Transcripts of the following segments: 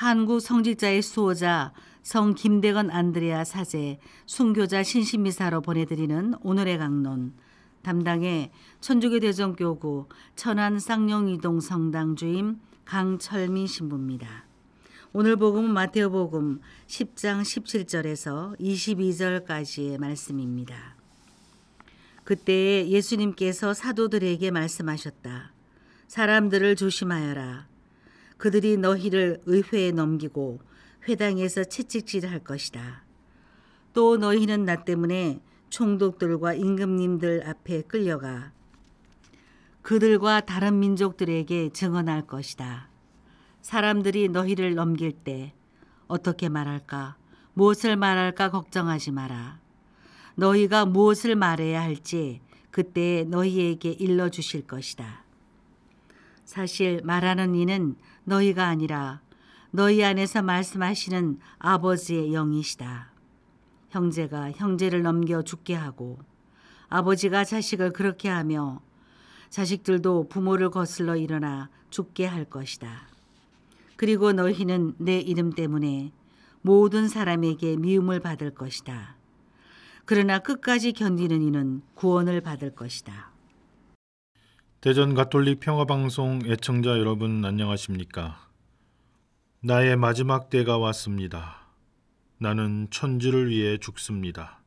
한국 성직자의 수호자 성 김대건 안드레아 사제 순교자 신신미사로 보내드리는 오늘의 강론 담당의 천주교 대전교구 천안 쌍용이동 성당 주임 강철민 신부입니다. 오늘 복음은 마태복음 10장 17절에서 22절까지의 말씀입니다. 그때 예수님께서 사도들에게 말씀하셨다. 사람들을 조심하여라. 그들이 너희를 의회에 넘기고 회당에서 채찍질할 것이다. 또 너희는 나 때문에 총독들과 임금님들 앞에 끌려가 그들과 다른 민족들에게 증언할 것이다. 사람들이 너희를 넘길 때 어떻게 말할까, 무엇을 말할까 걱정하지 마라. 너희가 무엇을 말해야 할지 그때 너희에게 일러 주실 것이다. 사실 말하는 이는 너희가 아니라 너희 안에서 말씀하시는 아버지의 영이시다. 형제가 형제를 넘겨 죽게 하고 아버지가 자식을 그렇게 하며 자식들도 부모를 거슬러 일어나 죽게 할 것이다. 그리고 너희는 내 이름 때문에 모든 사람에게 미움을 받을 것이다. 그러나 끝까지 견디는 이는 구원을 받을 것이다. 대전 가톨릭 평화방송 애청자 여러분 안녕하십니까? 나의 마지막 때가 왔습니다. 나는 천주를 위해 죽습니다.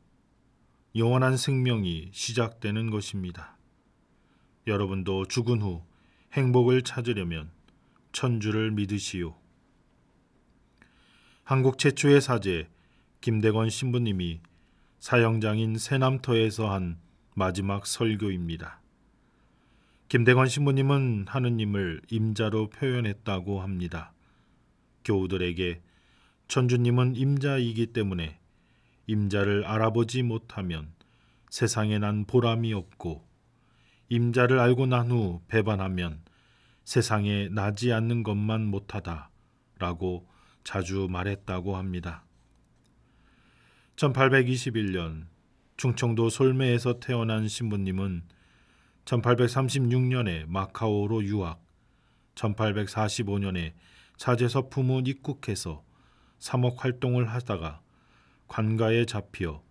영원한 생명이 시작되는 것입니다. 여러분도 죽은 후 행복을 찾으려면 천주를 믿으시오. 한국 최초의 사제 김대건 신부님이 사형장인 세남터에서한 마지막 설교입니다. 김대관 신부님은 하느님을 임자로 표현했다고 합니다. 교우들에게 천주님은 임자이기 때문에 임자를 알아보지 못하면 세상에 난 보람이 없고 임자를 알고 난 후 배반하면 세상에 나지 않는 것만 못하다 라고 자주 말했다고 합니다. 1821년 충청도 솔매에서 태어난 신부님은 1836년에 마카오로 유학, 1845년에 자제서 품은 입국해서 사목 활동을 하다가 관가에 잡혀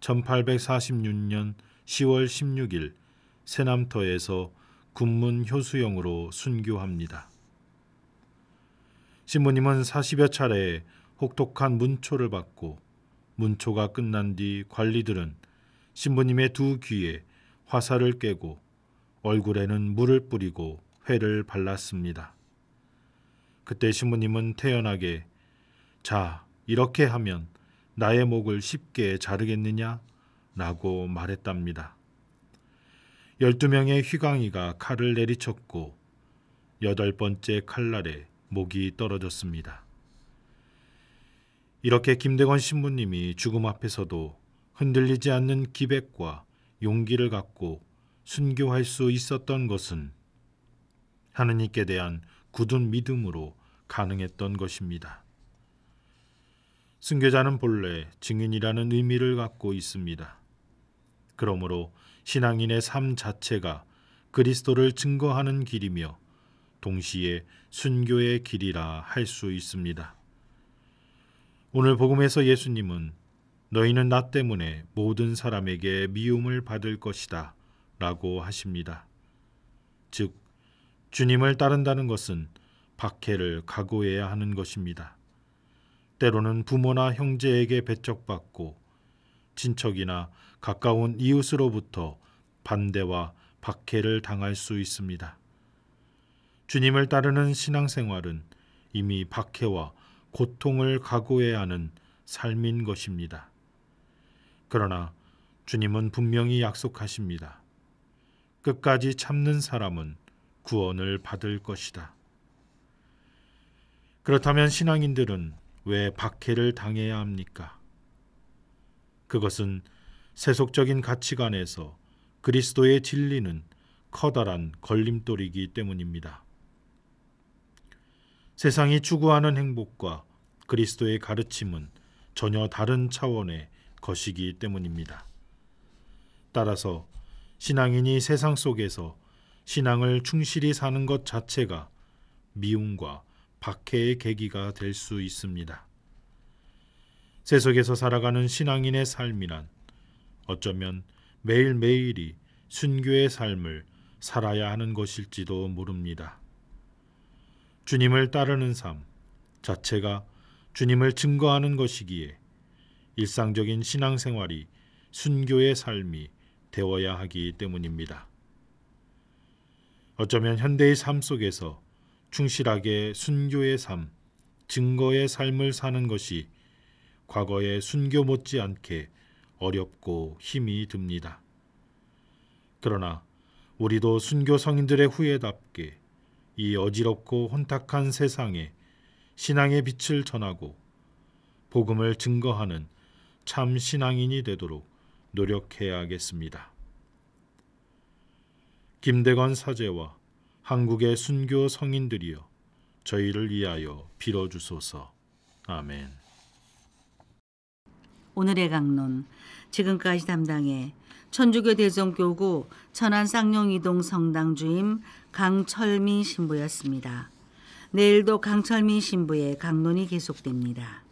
1846년 10월 16일 세남터에서 군문 효수영으로 순교합니다. 신부님은 40여 차례 혹독한 문초를 받고 문초가 끝난 뒤 관리들은 신부님의 두 귀에 화살을 깨고 얼굴에는 물을 뿌리고 회를 발랐습니다. 그때 신부님은 태연하게 자, 이렇게 하면 나의 목을 쉽게 자르겠느냐? 라고 말했답니다. 열두 명의 휘광이가 칼을 내리쳤고 여덟 번째 칼날에 목이 떨어졌습니다. 이렇게 김대건 신부님이 죽음 앞에서도 흔들리지 않는 기백과 용기를 갖고 순교할 수 있었던 것은 하느님께 대한 굳은 믿음으로 가능했던 것입니다. 순교자는 본래 증인이라는 의미를 갖고 있습니다. 그러므로 신앙인의 삶 자체가 그리스도를 증거하는 길이며 동시에 순교의 길이라 할 수 있습니다. 오늘 복음에서 예수님은 너희는 나 때문에 모든 사람에게 미움을 받을 것이다 라고 하십니다. 즉, 주님을 따른다는 것은 박해를 각오해야 하는 것입니다. 때로는 부모나 형제에게 배척받고 친척이나 가까운 이웃으로부터 반대와 박해를 당할 수 있습니다. 주님을 따르는 신앙생활은 이미 박해와 고통을 각오해야 하는 삶인 것입니다. 그러나 주님은 분명히 약속하십니다. 끝까지 참는 사람은 구원을 받을 것이다. 그렇다면 신앙인들은 왜 박해를 당해야 합니까? 그것은 세속적인 가치관에서 그리스도의 진리는 커다란 걸림돌이기 때문입니다. 세상이 추구하는 행복과 그리스도의 가르침은 전혀 다른 차원의 것이기 때문입니다. 따라서 신앙인이 세상 속에서 신앙을 충실히 사는 것 자체가 미움과 박해의 계기가 될 수 있습니다. 세속에서 살아가는 신앙인의 삶이란 어쩌면 매일매일이 순교의 삶을 살아야 하는 것일지도 모릅니다. 주님을 따르는 삶 자체가 주님을 증거하는 것이기에 일상적인 신앙생활이 순교의 삶이 되어야 하기 때문입니다. 어쩌면 현대의 삶 속에서 충실하게 순교의 삶, 증거의 삶을 사는 것이 과거의 순교 못지않게 어렵고 힘이 듭니다. 그러나 우리도 순교 성인들의 후예답게 이 어지럽고 혼탁한 세상에 신앙의 빛을 전하고 복음을 증거하는 참 신앙인이 되도록 노력해야겠습니다. 김대건 사제와 한국의 순교 성인들이여 저희를 위하여 빌어주소서. 아멘. 오늘의 강론 지금까지 담당해 천주교 대종교구 천안 쌍용이동 성당 주임 강철민 신부였습니다. 내일도 강철민 신부의 강론이 계속됩니다.